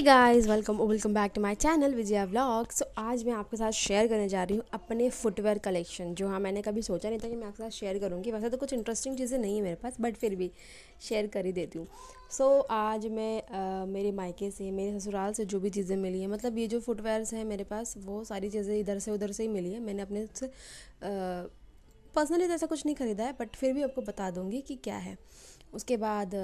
hey guys welcome welcome back to my channel Vijaya blog so आज मैं आपके साथ शेयर करने जा रही हूँ अपने फुटवेयर कलेक्शन जो हाँ मैंने कभी सोचा नहीं था कि मैं आपके साथ शेयर करूँगी वैसे तो कुछ इंटरेस्टिंग चीज़ें नहीं है मेरे पास बट फिर भी शेयर कर ही देती हूँ सो so, आज मैं आ, मेरे मायके से मेरे ससुराल से जो भी चीज़ें मिली हैं मतलब ये जो फुटवेयर्स हैं मेरे पास वो सारी चीज़ें इधर से उधर से ही मिली हैं मैंने अपने से पर्सनली तो ऐसा कुछ नहीं ख़रीदा है बट फिर भी आपको बता दूँगी कि क्या है उसके बाद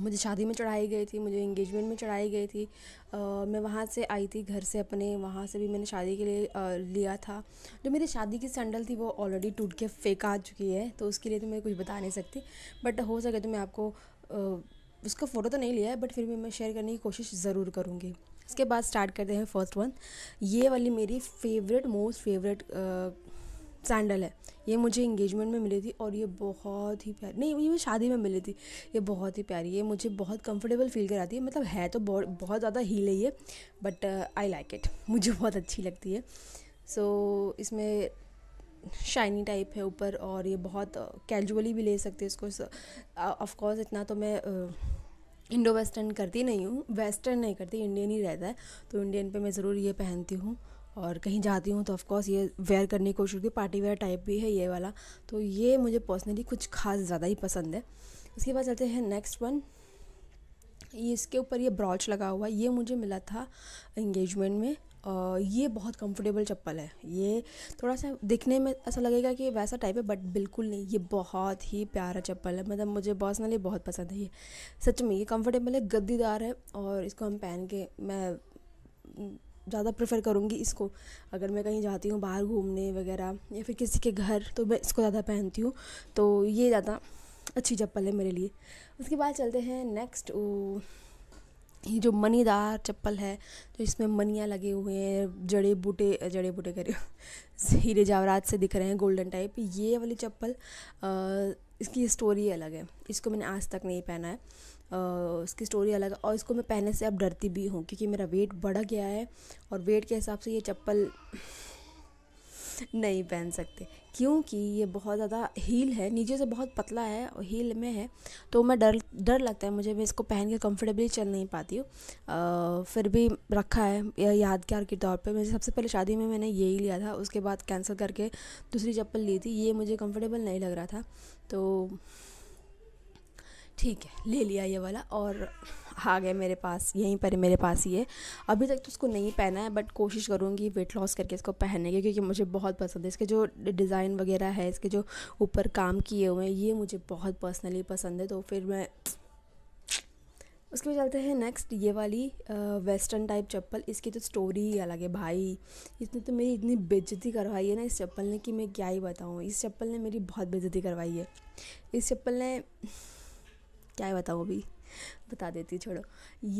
मुझे शादी में चढ़ाई गई थी मुझे इंगेजमेंट में चढ़ाई गई थी आ, मैं वहाँ से आई थी घर से अपने वहाँ से भी मैंने शादी के लिए आ, लिया था जो मेरी शादी की सैंडल थी वो ऑलरेडी टूट के फेंक आ चुकी है तो उसके लिए तो मैं कुछ बता नहीं सकती बट हो सके तो मैं आपको आ, उसका फ़ोटो तो नहीं लिया है बट फिर भी मैं शेयर करने की कोशिश ज़रूर करूँगी इसके बाद स्टार्ट करते हैं फर्स्ट वन ये वाली मेरी फेवरेट मोस्ट फेवरेट सैंडल है ये मुझे इंगेजमेंट में मिली थी और ये बहुत ही प्यारी नहीं ये शादी में मिली थी ये बहुत ही प्यारी ये मुझे बहुत कंफर्टेबल फील कराती है मतलब है तो बहुत ज़्यादा ही है ये बट आई लाइक इट मुझे बहुत अच्छी लगती है सो so, इसमें शाइनी टाइप है ऊपर और ये बहुत कैजुअली uh, भी ले सकते हैं इसको ऑफकोर्स uh, इतना तो मैं इंडो uh, वेस्टर्न करती नहीं हूँ वेस्टर्न नहीं करती इंडियन ही रहता है तो इंडियन पे मैं ज़रूर ये पहनती हूँ और कहीं जाती हूँ तो ऑफ़ ये वेयर करने की कोशिश करती पार्टी वेयर टाइप भी है ये वाला तो ये मुझे पर्सनली कुछ खास ज़्यादा ही पसंद है उसके बाद चलते हैं नेक्स्ट वन इसके ऊपर ये ब्रॉच लगा हुआ ये मुझे मिला था इंगेजमेंट में और ये बहुत कंफर्टेबल चप्पल है ये थोड़ा सा दिखने में ऐसा लगेगा कि वैसा टाइप है बट बिल्कुल नहीं ये बहुत ही प्यारा चप्पल है मतलब मुझे पर्सनली बहुत पसंद है ये सच में ये कंफर्टेबल है गद्दीदार है और इसको हम पहन के मैं ज़्यादा प्रेफर करूँगी इसको अगर मैं कहीं जाती हूँ बाहर घूमने वगैरह या फिर किसी के घर तो मैं इसको ज़्यादा पहनती हूँ तो ये ज़्यादा अच्छी चप्पल है मेरे लिए उसके बाद चलते हैं नेक्स्ट ये जो मनीदार चप्पल है तो इसमें मनियाँ लगे हुए हैं जड़े बूटे जड़े बूटे करे हीरे जावरात से दिख रहे हैं गोल्डन टाइप ये वाली चप्पल इसकी स्टोरी अलग है इसको मैंने आज तक नहीं पहना है इसकी स्टोरी अलग है और इसको मैं पहनने से अब डरती भी हूँ क्योंकि मेरा वेट बढ़ गया है और वेट के हिसाब से ये चप्पल नहीं पहन सकते क्योंकि ये बहुत ज़्यादा हील है नीचे से बहुत पतला है और हील में है तो मैं डर डर लगता है मुझे मैं इसको पहन के कंफर्टेबली चल नहीं पाती हूँ फिर भी रखा है यादगार के तौर पे मुझे सबसे पहले शादी में मैंने यही लिया था उसके बाद कैंसिल करके दूसरी चप्पल ली थी ये मुझे कंफर्टेबल नहीं लग रहा था तो ठीक है ले लिया ये वाला और आ गया मेरे पास यहीं पर मेरे पास ही है अभी तक तो उसको नहीं पहना है बट कोशिश करूँगी वेट लॉस करके इसको पहनने की क्योंकि मुझे बहुत पसंद है इसके जो डिज़ाइन वगैरह है इसके जो ऊपर काम किए हुए हैं ये मुझे बहुत पर्सनली पसंद है तो फिर मैं उसके बाद चलते हैं नेक्स्ट ये वाली वेस्टर्न टाइप चप्पल इसकी तो स्टोरी ही अलग है भाई इसने तो मेरी इतनी बेजती करवाई है ना इस चप्पल ने कि मैं क्या ही बताऊँ इस चप्पल ने मेरी बहुत बेजती करवाई है इस चप्पल ने क्या बताओ बताऊँ अभी बता देती छोड़ो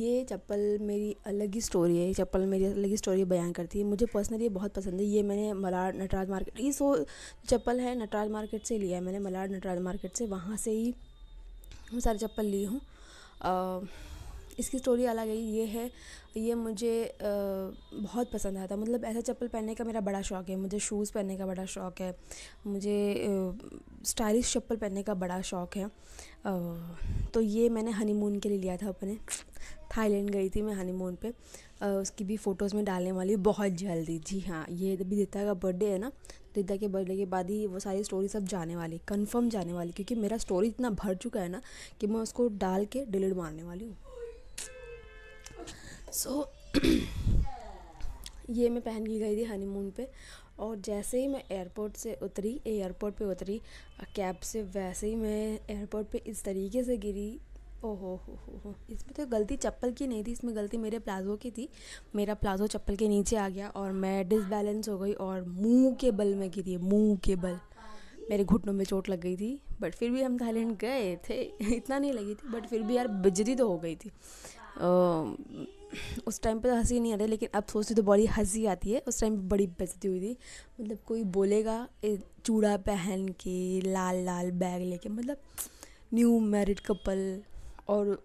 ये चप्पल मेरी अलग ही स्टोरी है ये चप्पल मेरी अलग ही स्टोरी बयान करती है मुझे पर्सनली ये बहुत पसंद है ये मैंने मलाड नटराज मार्केट ये सो चप्पल है नटराज मार्केट से लिया है मैंने मलाड नटराज मार्केट से वहाँ से ही सारी चप्पल ली हूँ इसकी स्टोरी अलग है ये है ये मुझे बहुत पसंद आया था मतलब ऐसा चप्पल पहनने का मेरा बड़ा शौक़ है मुझे शूज़ पहनने का बड़ा शौक़ है मुझे स्टाइलिश चप्पल पहनने का बड़ा शौक़ है तो ये मैंने हनीमून के लिए लिया था अपने थाईलैंड गई थी मैं हनीमून पे उसकी भी फ़ोटोज़ में डालने वाली बहुत जल्दी जी हाँ ये अभी दिता का बर्थडे है ना दिता के बर्थडे के बाद ही वो सारी स्टोरी सब जाने वाली कंफर्म जाने वाली क्योंकि मेरा स्टोरी इतना भर चुका है ना कि मैं उसको डाल के डिलीट मारने वाली हूँ सो ये मैं पहन के गई थी हनीमून पे और जैसे ही मैं एयरपोर्ट से उतरी एयरपोर्ट पे उतरी कैब से वैसे ही मैं एयरपोर्ट पे इस तरीके से गिरी ओहो हो हो हो इसमें तो गलती चप्पल की नहीं थी इसमें गलती मेरे प्लाज़ो की थी मेरा प्लाज़ो चप्पल के नीचे आ गया और मैं डिसबैलेंस हो गई और मुंह के बल में गिरी मुंह के बल मेरे घुटनों में चोट लग गई थी बट फिर भी हम थाईलैंड गए थे इतना नहीं लगी थी बट फिर भी यार बिजली तो हो गई थी उस टाइम पे तो हंसी नहीं आती लेकिन अब सोचती तो बड़ी हंसी आती है उस टाइम पे बड़ी बेजती हुई थी मतलब कोई बोलेगा चूड़ा पहन के लाल लाल बैग लेके मतलब न्यू मैरिड कपल और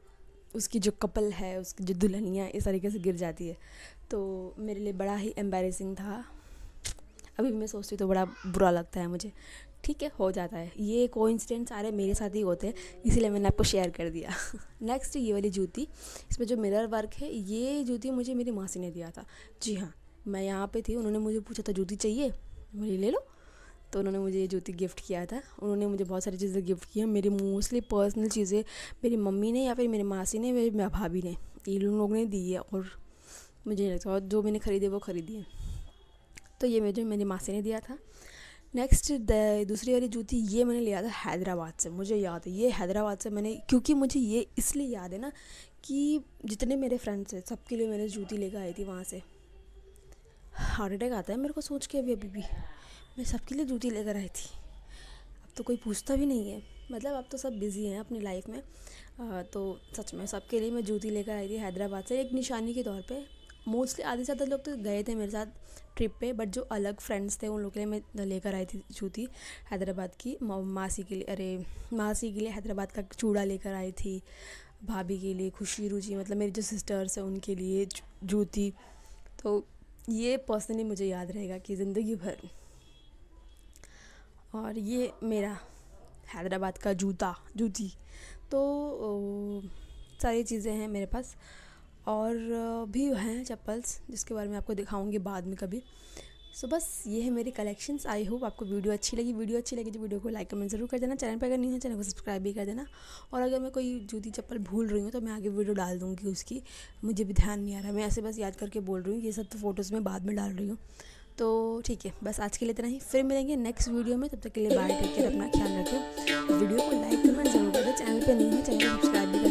उसकी जो कपल है उसकी जो दुल्हनियाँ इस तरीके से गिर जाती है तो मेरे लिए बड़ा ही एम्बेरसिंग था अभी मैं सोचती तो बड़ा बुरा लगता है मुझे ठीक है हो जाता है ये कोइंसिडेंट सारे मेरे साथ ही होते हैं इसीलिए मैंने आपको शेयर कर दिया नेक्स्ट ये वाली जूती इसमें जो मिरर वर्क है ये जूती मुझे मेरी मासी ने दिया था जी हाँ मैं यहाँ पे थी उन्होंने मुझे पूछा था जूती चाहिए मुझे ले लो तो उन्होंने मुझे ये जूती गिफ्ट किया था उन्होंने मुझे बहुत सारी चीज़ें गिफ्ट किया हैं मेरी मोस्टली पर्सनल चीज़ें मेरी मम्मी ने या फिर मेरी मासी ने मेरी भाभी ने ये लोगों ने दी है और मुझे नहीं लगता और जो मैंने ख़रीदे वो ख़रीदी है तो ये मुझे मेरी मासी ने दिया था नेक्स्ट दूसरी वाली जूती ये मैंने लिया था हैदराबाद से मुझे याद है ये हैदराबाद से मैंने क्योंकि मुझे ये इसलिए याद है ना कि जितने मेरे फ्रेंड्स हैं सबके लिए मैंने जूती लेकर आई थी वहाँ से हार्ट अटैक आता है मेरे को सोच के अभी अभी भी मैं सबके लिए जूती लेकर आई थी अब तो कोई पूछता भी नहीं है मतलब अब तो सब बिज़ी हैं अपनी लाइफ में आ, तो सच में सबके लिए मैं जूती लेकर आई थी हैदराबाद से एक निशानी के तौर पर मोस्टली आधे से ज़्यादा लोग तो गए थे मेरे साथ ट्रिप पे बट जो अलग फ्रेंड्स थे उन लोग के लिए मैं लेकर आई थी जूती हैदराबाद की मासी के लिए अरे मासी के लिए हैदराबाद का चूड़ा लेकर आई थी भाभी के लिए खुशी रुचि मतलब मेरी जो सिस्टर्स हैं उनके लिए जूती तो ये पर्सनली मुझे याद रहेगा कि ज़िंदगी भर और ये मेरा हैदराबाद का जूता जूती तो ओ, सारी चीज़ें हैं मेरे पास और भी हैं चप्पल्स जिसके बारे में आपको दिखाऊंगी बाद में कभी सो so, बस ये है मेरी कलेक्शंस आई होप आपको वीडियो अच्छी लगी वीडियो अच्छी लगी तो वीडियो को लाइक कमेंट जरूर कर देना चैनल पर अगर नहीं है चैनल को सब्सक्राइब भी कर देना और अगर मैं कोई जूती चप्पल भूल रही हूँ तो मैं आगे वीडियो डाल दूँगी उसकी मुझे भी ध्यान नहीं आ रहा मैं ऐसे बस याद करके बोल रही हूँ ये सब तो फ़ोटोज़ में बाद में डाल रही हूँ तो ठीक है बस आज के लिए इतना ही फिर मिलेंगे नेक्स्ट वीडियो में तब तक के लिए बाय टेक केयर अपना ख्याल रखें वीडियो को लाइक कमेंट जरूर कर दे चैनल पर नहीं है चैनल को सब्सक्राइब भी